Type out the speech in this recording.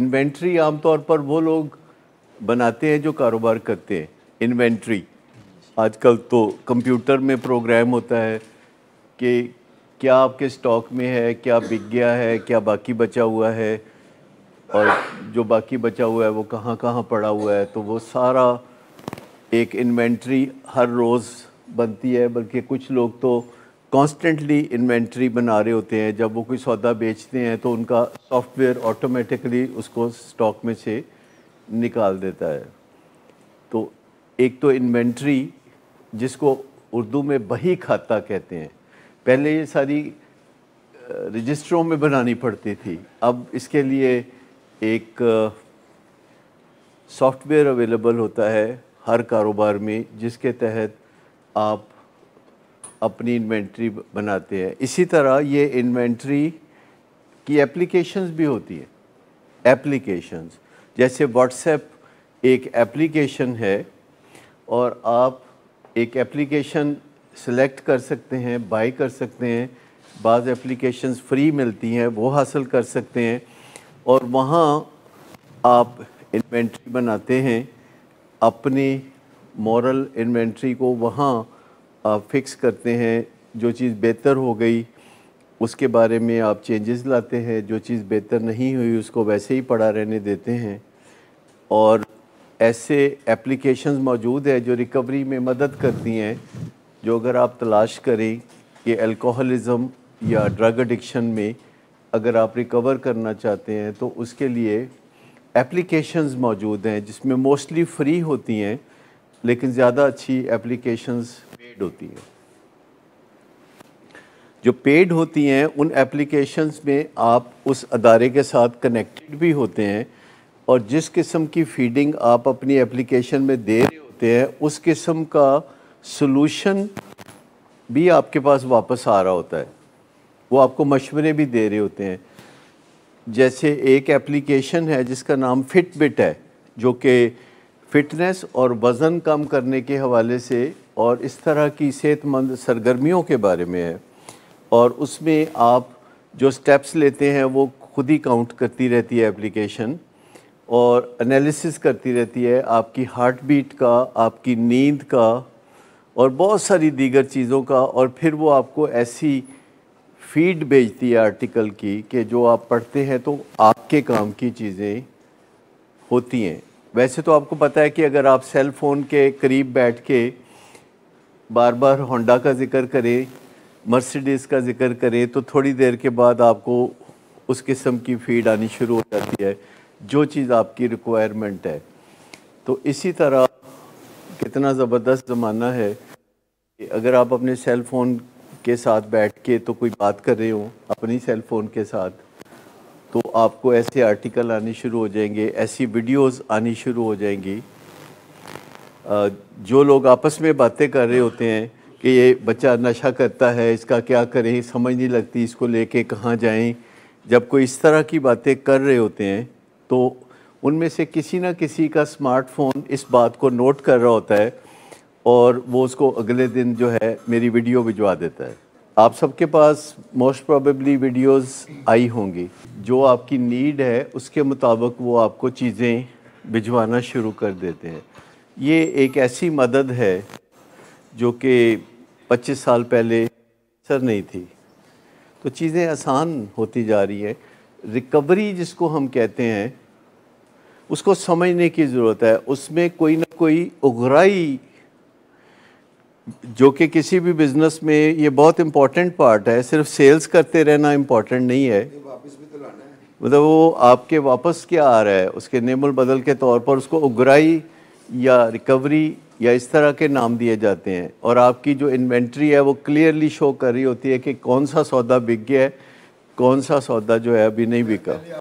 inventory आमतौर पर वो लोग बनाते हैं जो कारोबार करते हैं इन्वेंट्री आजकल तो कंप्यूटर में प्रोग्राम होता है कि क्या आपके स्टॉक में है क्या बिक गया है क्या बाकी बचा हुआ है और जो बाकी बचा हुआ है वो कहाँ कहाँ पड़ा हुआ है तो वो सारा एक इन्वेंट्री हर रोज़ बनती है बल्कि कुछ लोग तो कॉन्स्टेंटली इन्वेंट्री बना रहे होते हैं जब वो कोई सौदा बेचते हैं तो उनका सॉफ्टवेयर ऑटोमेटिकली उसको स्टॉक में से निकाल देता है तो एक तो इन्वेंट्री जिसको उर्दू में बही खाता कहते हैं पहले ये सारी रजिस्टरों में बनानी पड़ती थी अब इसके लिए एक सॉफ्टवेयर अवेलेबल होता है हर कारोबार में जिसके तहत आप अपनी इन्वेंट्री बनाते हैं इसी तरह ये इन्वेंट्री की एप्लीकेशंस भी होती है एप्लीकेशंस जैसे व्हाट्सएप एक एप्लीकेशन है और आप एक एप्लीकेशन सेलेक्ट कर सकते हैं बाई कर सकते हैं बाज़ एप्लीकेशंस फ्री मिलती हैं वो हासिल कर सकते हैं और वहाँ आप इन्वेंट्री बनाते हैं अपनी मॉरल इन्वेंट्री को वहाँ आप फिक्स करते हैं जो चीज़ बेहतर हो गई उसके बारे में आप चेंजेस लाते हैं जो चीज़ बेहतर नहीं हुई उसको वैसे ही पड़ा रहने देते हैं और ऐसे एप्लीकेशन मौजूद है जो रिकवरी में मदद करती हैं जो अगर आप तलाश करें कि अल्कोहलिज़म या ड्रग एडिक्शन में अगर आप रिकवर करना चाहते हैं तो उसके लिए एप्लीकेशंस मौजूद हैं जिसमें मोस्टली फ्री होती हैं लेकिन ज़्यादा अच्छी एप्लीकेशंस पेड होती हैं जो पेड होती हैं उन एप्लीकेशंस में आप उस अदारे के साथ कनेक्टेड भी होते हैं और जिस किस्म की फीडिंग आप अपनी एप्लीकेशन में दे रहे होते हैं उस किस्म का सोलूशन भी आपके पास वापस आ रहा होता है वो आपको मशवरे भी दे रहे होते हैं जैसे एक एप्लीकेशन है जिसका नाम फिटबिट है जो कि फ़िटनेस और वज़न कम करने के हवाले से और इस तरह की सेहतमंद सरगर्मियों के बारे में है और उसमें आप जो स्टेप्स लेते हैं वो खुद ही काउंट करती रहती है एप्लीकेशन और एनालिसिस करती रहती है आपकी हार्ट बीट का आपकी नींद का और बहुत सारी दीगर चीज़ों का और फिर वो आपको ऐसी फीड भेजती है आर्टिकल की कि जो आप पढ़ते हैं तो आपके काम की चीज़ें होती हैं वैसे तो आपको पता है कि अगर आप सेल फ़ोन के करीब बैठ के बार बार होंडा का जिक्र करें मर्सिडीज़ का जिक्र करें तो थोड़ी देर के बाद आपको उस किस्म की फीड आनी शुरू हो जाती है जो चीज़ आपकी रिक्वायरमेंट है तो इसी तरह कितना ज़बरदस्त ज़माना है कि अगर आप अपने सेल फ़ोन के साथ बैठ के तो कोई बात कर रहे हो अपनी सेल फ़ोन के साथ तो आपको ऐसे आर्टिकल आने शुरू हो जाएंगे ऐसी वीडियोस आनी शुरू हो जाएंगी जो लोग आपस में बातें कर रहे होते हैं कि ये बच्चा नशा करता है इसका क्या करें समझ नहीं लगती इसको लेके कहाँ जाएं जब कोई इस तरह की बातें कर रहे होते हैं तो उनमें से किसी ना किसी का स्मार्टफोन इस बात को नोट कर रहा होता है और वो उसको अगले दिन जो है मेरी वीडियो भिजवा देता है आप सबके पास मोस्ट प्रोबेबली वीडियोस आई होंगी जो आपकी नीड है उसके मुताबिक वो आपको चीज़ें भिजवाना शुरू कर देते हैं ये एक ऐसी मदद है जो कि 25 साल पहले सर नहीं थी तो चीज़ें आसान होती जा रही है रिकवरी जिसको हम कहते हैं उसको समझने की ज़रूरत है उसमें कोई ना कोई उगराई जो कि किसी भी बिजनेस में ये बहुत इम्पॉर्टेंट पार्ट है सिर्फ सेल्स करते रहना इम्पॉर्टेंट नहीं तो है मतलब वो आपके वापस क्या आ रहा है उसके नेमल बदल के तौर पर उसको उगराई या रिकवरी या इस तरह के नाम दिए जाते हैं और आपकी जो इन्वेंट्री है वो क्लियरली शो कर रही होती है कि कौन सा सौदा बिक गया है कौन सा सौदा जो है अभी नहीं बिका